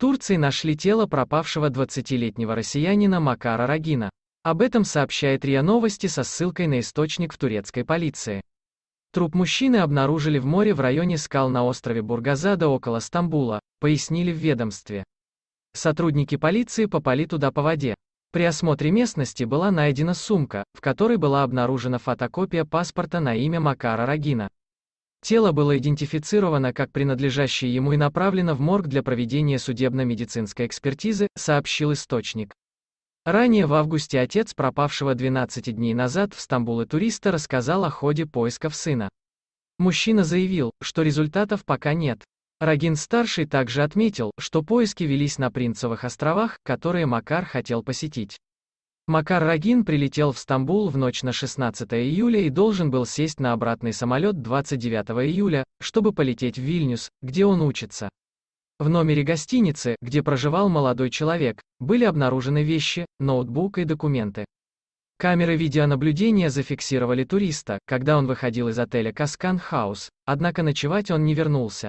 Турции нашли тело пропавшего 20-летнего россиянина Макара Рагина. Об этом сообщает РИА Новости со ссылкой на источник в турецкой полиции. Труп мужчины обнаружили в море в районе скал на острове Бургазада около Стамбула, пояснили в ведомстве. Сотрудники полиции попали туда по воде. При осмотре местности была найдена сумка, в которой была обнаружена фотокопия паспорта на имя Макара Рагина. Тело было идентифицировано как принадлежащее ему и направлено в морг для проведения судебно-медицинской экспертизы, сообщил источник. Ранее в августе отец пропавшего 12 дней назад в Стамбуле туриста рассказал о ходе поисков сына. Мужчина заявил, что результатов пока нет. Рагин-старший также отметил, что поиски велись на Принцевых островах, которые Макар хотел посетить. Макар Рагин прилетел в Стамбул в ночь на 16 июля и должен был сесть на обратный самолет 29 июля, чтобы полететь в Вильнюс, где он учится. В номере гостиницы, где проживал молодой человек, были обнаружены вещи, ноутбук и документы. Камеры видеонаблюдения зафиксировали туриста, когда он выходил из отеля Каскан Хаус, однако ночевать он не вернулся.